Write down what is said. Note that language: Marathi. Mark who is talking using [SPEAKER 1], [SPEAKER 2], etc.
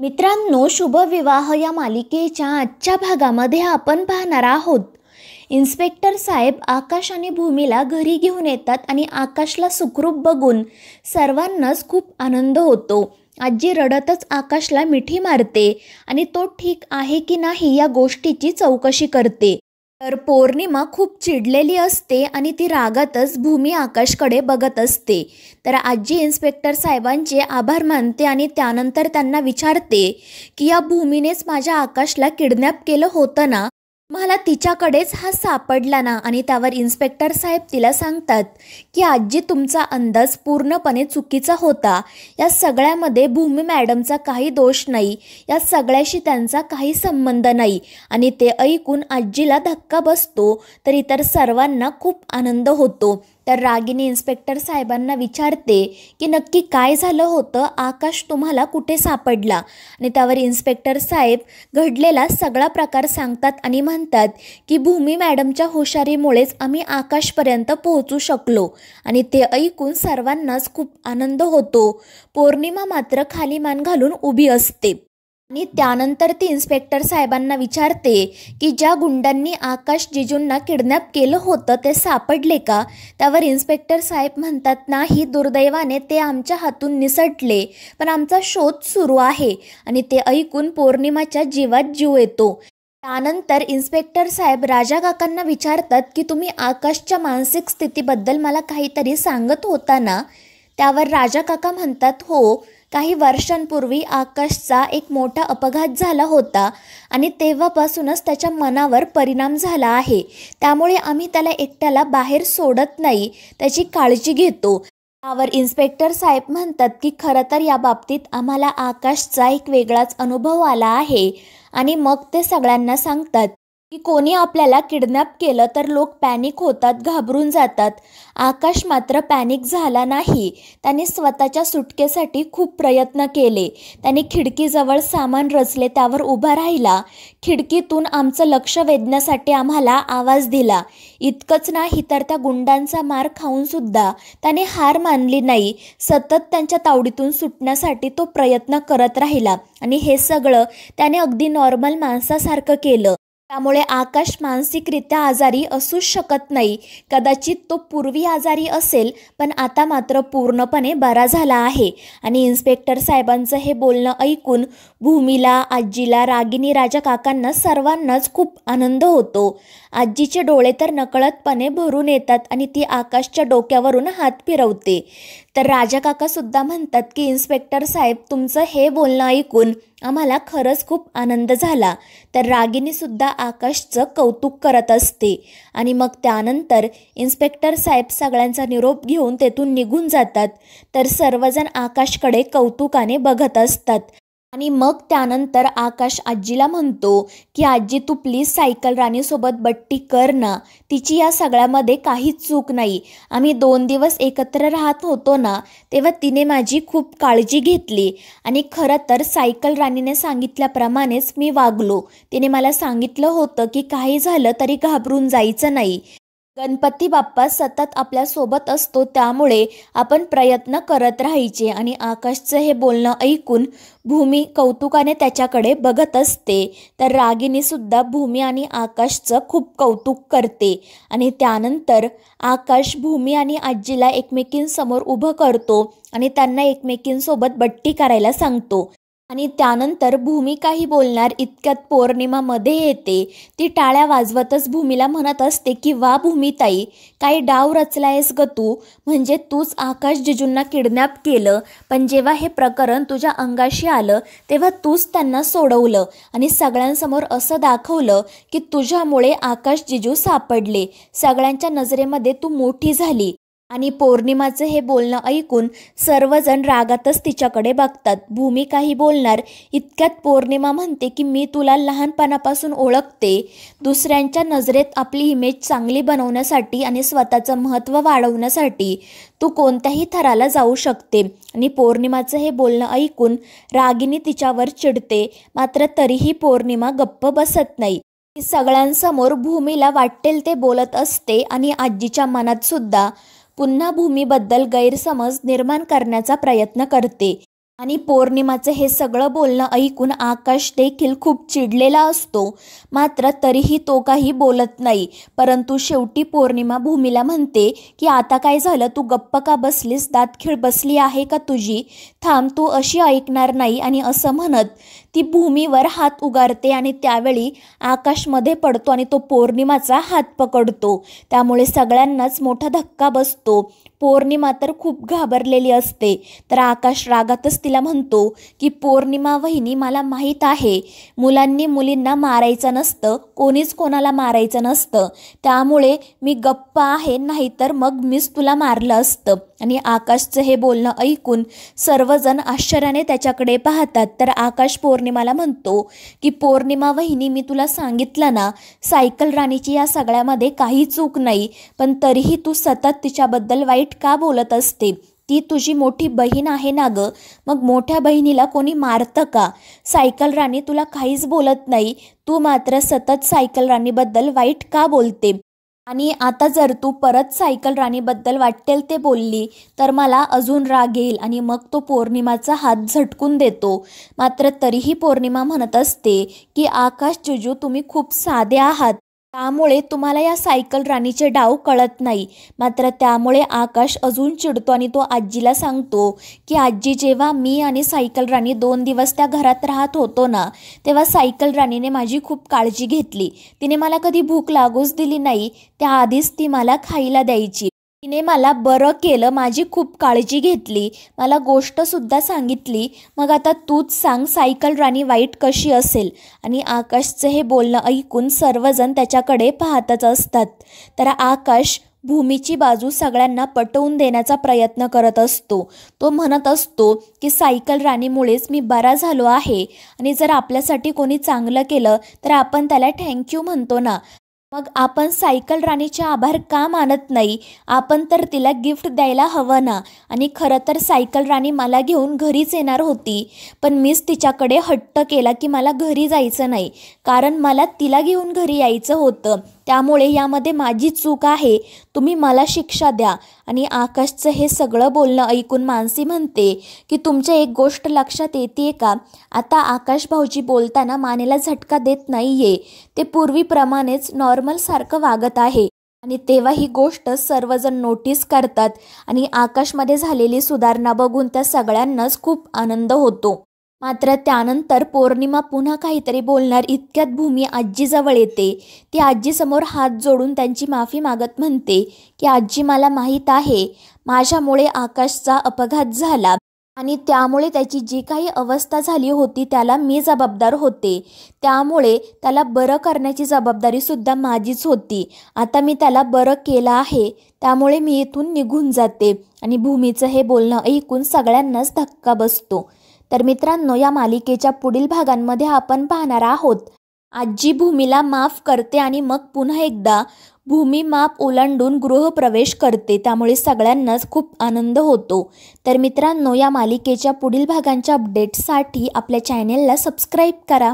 [SPEAKER 1] मित्रांनो शुभ विवाह या मालिकेच्या आजच्या भागामध्ये आपण पाहणार आहोत इन्स्पेक्टर साहेब आकाश आणि भूमीला घरी घेऊन येतात आणि आकाशला सुखरूप बघून सर्वांनाच खूप आनंद होतो आजी रडतच आकाशला मिठी मारते आणि तो ठीक आहे की नाही या गोष्टीची चौकशी करते तर पौर्णिमा खूप चिडलेली असते आणि ती रागातच भूमी आकाशकडे बघत असते तर आजी इन्स्पेक्टर साहेबांचे आभार मानते आणि त्यानंतर त्यांना विचारते की या भूमीनेच माझ्या आकाशला किडनॅप केलं होतं ना मला तिच्याकडेच हा सापडला ना आणि त्यावर इन्स्पेक्टर साहेब तिला सांगतात की आजी तुमचा अंदाज पूर्णपणे चुकीचा होता या सगळ्यामध्ये भूमी मॅडमचा काही दोष नाही या सगळ्याशी त्यांचा काही संबंध नाही आणि ते ऐकून आजीला धक्का बसतो तर इतर सर्वांना खूप आनंद होतो तर रागिनी इन्स्पेक्टर साहेबांना विचारते की नक्की काय झालं होतं आकाश तुम्हाला कुठे सापडला आणि त्यावर इन्स्पेक्टर साहेब घडलेला सगळा प्रकार सांगतात आणि म्हणतात की भूमी मॅडमच्या हुशारीमुळेच आम्ही आकाशपर्यंत पोहोचू शकलो आणि ते ऐकून सर्वांनाच खूप आनंद होतो पौर्णिमा मात्र खाली मान घालून उभी असते आणि त्यानंतर ती इन्स्पेक्टर साहेबांना विचारते की ज्या गुंडांनी आकाश जिजूंना किडनॅप केलं होतं ते सापडले का त्यावर इन्स्पेक्टर साहेब म्हणतात नाही दुर्दैवाने ते आमच्या हातून निसटले पण आमचा शोध सुरू आहे आणि ते ऐकून पौर्णिमाच्या जीवात जीव येतो त्यानंतर इन्स्पेक्टर साहेब राजा काकांना विचारतात की तुम्ही आकाशच्या मानसिक स्थितीबद्दल मला काहीतरी सांगत होता ना त्यावर राजा काका म्हणतात हो काही वर्षांपूर्वी आकाशचा एक मोठा अपघात झाला होता आणि तेव्हापासूनच त्याच्या मनावर परिणाम झाला आहे त्यामुळे आम्ही त्याला एकट्याला बाहेर सोडत नाही त्याची काळजी घेतो त्यावर इन्स्पेक्टर साहेब म्हणतात की खरं तर या बाबतीत आम्हाला आकाशचा एक वेगळाच अनुभव आला आहे आणि मग ते सगळ्यांना सांगतात की कोणी आपल्याला किडनॅप केलं तर लोक पॅनिक होतात घाबरून जातात आकाश मात्र पॅनिक झाला नाही त्याने स्वतःच्या सुटकेसाठी खूप प्रयत्न केले त्याने खिडकीजवळ सामान रचले त्यावर उभा राहिला खिडकीतून आमचं लक्ष वेधण्यासाठी आम्हाला आवाज दिला इतकंच नाही तर त्या गुंडांचा मार खाऊनसुद्धा त्याने हार मानली नाही सतत त्यांच्या तावडीतून सुटण्यासाठी तो प्रयत्न करत राहिला आणि हे सगळं त्याने अगदी नॉर्मल माणसासारखं केलं त्यामुळे आकाश मानसिकरित्या आजारी असूच शकत नाही कदाचित तो पूर्वी आजारी असेल पण आता मात्र पूर्णपणे बरा झाला आहे आणि इन्स्पेक्टर साहेबांचं हे बोलणं ऐकून भूमीला आजीला रागिनी राजा काकांना सर्वांनाच खूप आनंद होतो आजीचे डोळे तर नकळतपणे भरून येतात आणि ती आकाशच्या डोक्यावरून हात फिरवते तर राजा काकासुद्धा म्हणतात की इन्स्पेक्टर साहेब तुमचं हे बोलणं ऐकून आम्हाला खरंच खूप आनंद झाला तर रागिनीसुद्धा आकाशचं कौतुक करत असते आणि मग त्यानंतर इन्स्पेक्टर साहेब सगळ्यांचा निरोप घेऊन तेथून निघून जातात तर सर्वजण आकाशकडे कौतुकाने बघत असतात आणि मग त्यानंतर आकाश आजीला म्हणतो की आजी तू प्लीज सायकल राणीसोबत बट्टी कर ना तिची या सगळ्यामध्ये काहीच चूक नाही आम्ही दोन दिवस एकत्र राहत होतो ना तेव्हा तिने माझी खूप काळजी घेतली आणि खरं तर सायकल राणीने सांगितल्याप्रमाणेच मी वागलो तिने मला सांगितलं होतं की काही झालं तरी घाबरून जायचं नाही गणपती बाप्पा सतत आपल्या सोबत असतो त्यामुळे आपण प्रयत्न करत राहायचे आणि आकाशचं हे बोलणं ऐकून भूमी कौतुकाने त्याच्याकडे बघत असते तर सुद्धा भूमी आणि आकाशचं खूप कौतुक करते आणि त्यानंतर आकाश भूमी आणि आजीला एकमेकींसमोर उभं करतो आणि त्यांना एकमेकींसोबत बट्टी करायला सांगतो आणि त्यानंतर भूमी काही बोलणार इतक्यात पौर्णिमामध्ये येते ती टाळ्या वाजवतच भूमीला म्हणत असते की वा भूमिताई काही डाव रचलायस ग तू म्हणजे तूच आकाश जिजूंना किडनॅप केलं पण जेव्हा हे प्रकरण तुझ्या अंगाशी आलं तेव्हा तूच त्यांना सोडवलं आणि सगळ्यांसमोर असं दाखवलं की तुझ्यामुळे आकाश जिजू सापडले सगळ्यांच्या नजरेमध्ये तू मोठी झाली आणि पौर्णिमाचं हे बोलणं ऐकून सर्वजण रागातच तिच्याकडे बघतात भूमी काही बोलणार इतक्यात पौर्णिमा म्हणते की मी तुला लहानपणापासून ओळखते दुसऱ्यांच्या नजरेत आपली इमेज चांगली बनवण्यासाठी आणि स्वतःचं महत्त्व वाढवण्यासाठी तू कोणत्याही थराला जाऊ शकते आणि पौर्णिमाचं हे बोलणं ऐकून रागिनी तिच्यावर चिडते मात्र तरीही पौर्णिमा गप्प बसत नाही सगळ्यांसमोर भूमीला वाटेल ते बोलत असते आणि आजीच्या मनात सुद्धा पुन्हा भूमीबद्दल गैरसमज निर्माण करण्याचा प्रयत्न करते आणि पौर्णिमाचं हे सगळं बोलणं ऐकून आकाश देखील खूप चिडलेला असतो मात्र तरीही तो काही बोलत नाही परंतु शेवटी पौर्णिमा भूमीला म्हणते की आता काय झालं तू गप्प का बसलीस दातखिळ बसली आहे का तुझी थांब तू अशी ऐकणार नाही आणि असं म्हणत ती भूमीवर हात उगारते आणि त्यावेळी आकाशमध्ये पडतो आणि तो पौर्णिमाचा हात पकडतो त्यामुळे सगळ्यांनाच मोठा धक्का बसतो पौर्णिमा तर खूप घाबरलेली असते तर आकाश रागातच तिला म्हणतो की पौर्णिमा वहिनी मला माहीत आहे मुलांनी मुलींना मारायचं नसतं कोणीच कोणाला मारायचं नसतं त्यामुळे मी गप्प आहे नाहीतर मग मीच तुला मारलं असतं आणि आकाशचं हे बोलणं ऐकून सर्वजण आश्चर्याने त्याच्याकडे पाहतात तर आकाश पौर्णिमा पौर्णिमाला म्हणतो की पौर्णिमा वहिनी मी तुला सांगितलं ना सायकल राणीची या सगळ्यामध्ये काही चूक नाही पण तरीही तू सतत तिच्याबद्दल वाईट का बोलत असते ती तुझी मोठी बहीण आहे ना गं मग मोठ्या बहिणीला कोणी मारतं का सायकल राणी तुला काहीच बोलत नाही तू मात्र सतत सायकल राणीबद्दल वाईट का बोलते आणि आता जर तू परत सायकल राणीबद्दल वाटेल ते बोलली तर मला अजून राग येईल आणि मग तो पौर्णिमाचा हात झटकून देतो मात्र तरीही पौर्णिमा म्हणत असते की आकाश जुजू तुम्ही खूप साधे आहात त्यामुळे तुम्हाला या सायकल राणीचे डाव कळत नाही मात्र त्यामुळे आकाश अजून चिडतो आणि तो आजीला सांगतो की आजी जेव्हा मी आणि सायकल राणी दोन दिवस त्या घरात राहत होतो ना तेव्हा सायकल राणीने माझी खूप काळजी घेतली तिने मला कधी भूक लागूच दिली नाही त्याआधीच ती मला खायला द्यायची तिने मला बरं केलं माझी खूप काळजी घेतली मला गोष्टसुद्धा सांगितली मग आता तूच सांग सायकल राणी वाईट कशी असेल आणि आकाशचं हे बोलणं ऐकून सर्वजण त्याच्याकडे पाहतच असतात तर आकाश भूमीची बाजू सगळ्यांना पटवून देण्याचा प्रयत्न करत असतो तो म्हणत असतो की सायकल राणीमुळेच मी बरा झालो आहे आणि जर आपल्यासाठी कोणी चांगलं केलं तर आपण त्याला थँक्यू म्हणतो ना मग आपण सायकल राणीचे आभार का मानत नाही आपण तर तिला गिफ्ट द्यायला हवं ना आणि खरं तर सायकल राणी मला घेऊन घरीच येणार होती पण मीच तिच्याकडे हट्ट केला की मला घरी जायचं नाही कारण मला तिला घेऊन घरी यायचं होतं त्यामुळे यामध्ये माझी चूक आहे तुम्ही मला शिक्षा द्या आणि आकाशचं हे सगळं बोलणं ऐकून मानसी म्हणते की तुमच्या एक गोष्ट लक्षात येते का आता आकाश भाऊजी बोलताना मानेला झटका देत नाहीये ते पूर्वीप्रमाणेच नॉर्मलसारखं वागत आहे आणि तेव्हा ही गोष्ट सर्वजण नोटीस करतात आणि आकाशमध्ये झालेली सुधारणा बघून त्या सगळ्यांनाच खूप आनंद होतो मात्र त्यानंतर पौर्णिमा पुन्हा काहीतरी बोलणार इतक्यात भूमी आजीजवळ येते ती आजीसमोर हात जोडून त्यांची माफी मागत म्हणते की आजी मला माहीत आहे माझ्यामुळे आकाशचा अपघात झाला आणि त्यामुळे त्याची जी काही अवस्था झाली होती त्याला मी जबाबदार होते त्यामुळे त्याला बरं करण्याची जबाबदारीसुद्धा माझीच होती आता मी त्याला बरं केलं आहे त्यामुळे मी इथून निघून जाते आणि भूमीचं हे बोलणं ऐकून सगळ्यांनाच धक्का बसतो तर मित्रांनो या मालिकेच्या पुढील भागांमध्ये आपण पाहणार आहोत आजी भूमीला माफ करते आणि मग पुन्हा एकदा भूमी माप ओलांडून गृहप्रवेश करते त्यामुळे सगळ्यांनाच खूप आनंद होतो तर मित्रांनो या मालिकेच्या पुढील भागांच्या अपडेटसाठी आपल्या चॅनेलला सबस्क्राईब करा